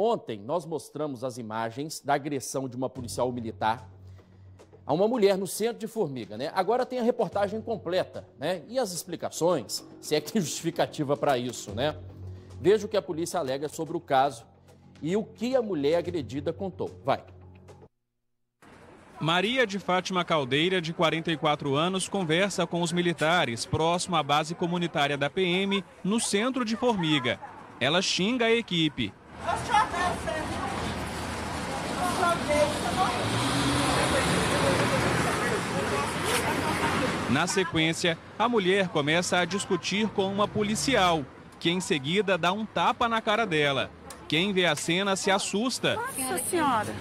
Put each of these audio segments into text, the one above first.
Ontem nós mostramos as imagens da agressão de uma policial militar a uma mulher no centro de Formiga, né? Agora tem a reportagem completa, né? E as explicações, se é que tem é justificativa para isso, né? Veja o que a polícia alega sobre o caso e o que a mulher agredida contou. Vai. Maria de Fátima Caldeira, de 44 anos, conversa com os militares próximo à base comunitária da PM, no centro de Formiga. Ela xinga a equipe. Na sequência, a mulher começa a discutir com uma policial, que em seguida dá um tapa na cara dela. Quem vê a cena se assusta. Nossa senhora!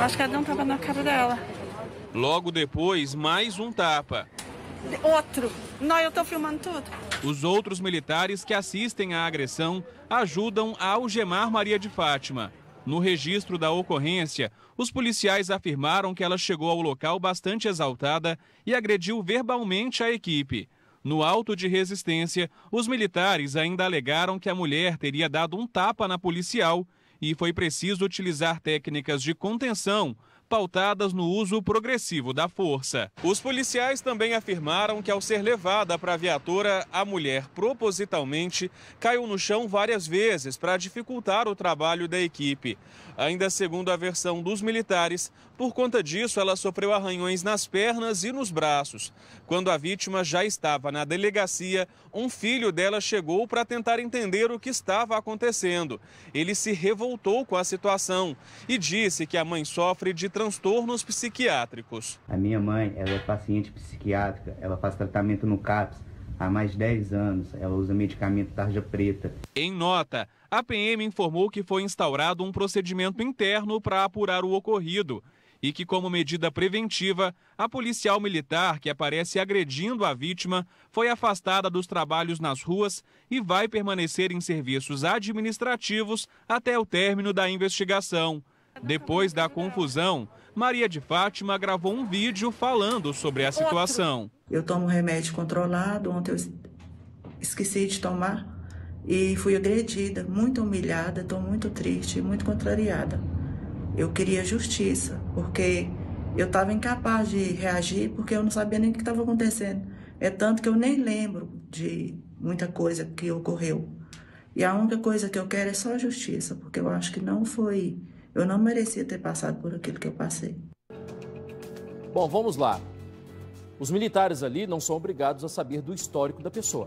Acho que ela deu um tapa na cara dela. Logo depois, mais um tapa outro. Não, eu estou filmando tudo. Os outros militares que assistem à agressão ajudam a algemar Maria de Fátima. No registro da ocorrência, os policiais afirmaram que ela chegou ao local bastante exaltada e agrediu verbalmente a equipe. No auto de resistência, os militares ainda alegaram que a mulher teria dado um tapa na policial e foi preciso utilizar técnicas de contenção pautadas no uso progressivo da força. Os policiais também afirmaram que, ao ser levada para a viatura, a mulher propositalmente caiu no chão várias vezes para dificultar o trabalho da equipe. Ainda segundo a versão dos militares, por conta disso, ela sofreu arranhões nas pernas e nos braços. Quando a vítima já estava na delegacia, um filho dela chegou para tentar entender o que estava acontecendo. Ele se revoltou com a situação e disse que a mãe sofre de transtornos psiquiátricos. A minha mãe, ela é paciente psiquiátrica, ela faz tratamento no CAPS há mais de 10 anos, ela usa medicamento tarja preta. Em nota, a PM informou que foi instaurado um procedimento interno para apurar o ocorrido e que, como medida preventiva, a policial militar que aparece agredindo a vítima foi afastada dos trabalhos nas ruas e vai permanecer em serviços administrativos até o término da investigação. Depois da confusão, Maria de Fátima gravou um vídeo falando sobre a situação. Eu tomo remédio controlado, ontem eu esqueci de tomar e fui agredida, muito humilhada, estou muito triste, muito contrariada. Eu queria justiça, porque eu estava incapaz de reagir, porque eu não sabia nem o que estava acontecendo. É tanto que eu nem lembro de muita coisa que ocorreu. E a única coisa que eu quero é só justiça, porque eu acho que não foi eu não merecia ter passado por aquilo que eu passei. Bom, vamos lá. Os militares ali não são obrigados a saber do histórico da pessoa.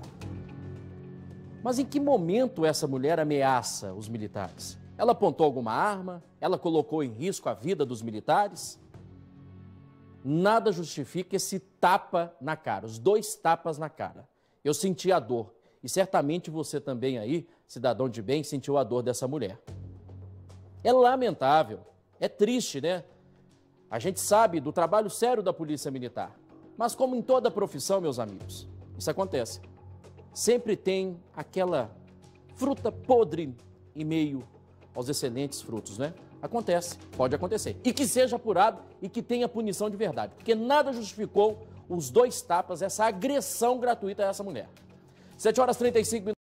Mas em que momento essa mulher ameaça os militares? Ela apontou alguma arma? Ela colocou em risco a vida dos militares? Nada justifica esse tapa na cara, os dois tapas na cara. Eu senti a dor e certamente você também aí, cidadão de bem, sentiu a dor dessa mulher. É lamentável, é triste, né? A gente sabe do trabalho sério da Polícia Militar. Mas, como em toda profissão, meus amigos, isso acontece. Sempre tem aquela fruta podre em meio aos excelentes frutos, né? Acontece, pode acontecer. E que seja apurado e que tenha punição de verdade. Porque nada justificou os dois tapas, essa agressão gratuita a essa mulher. 7 horas 35 minutos.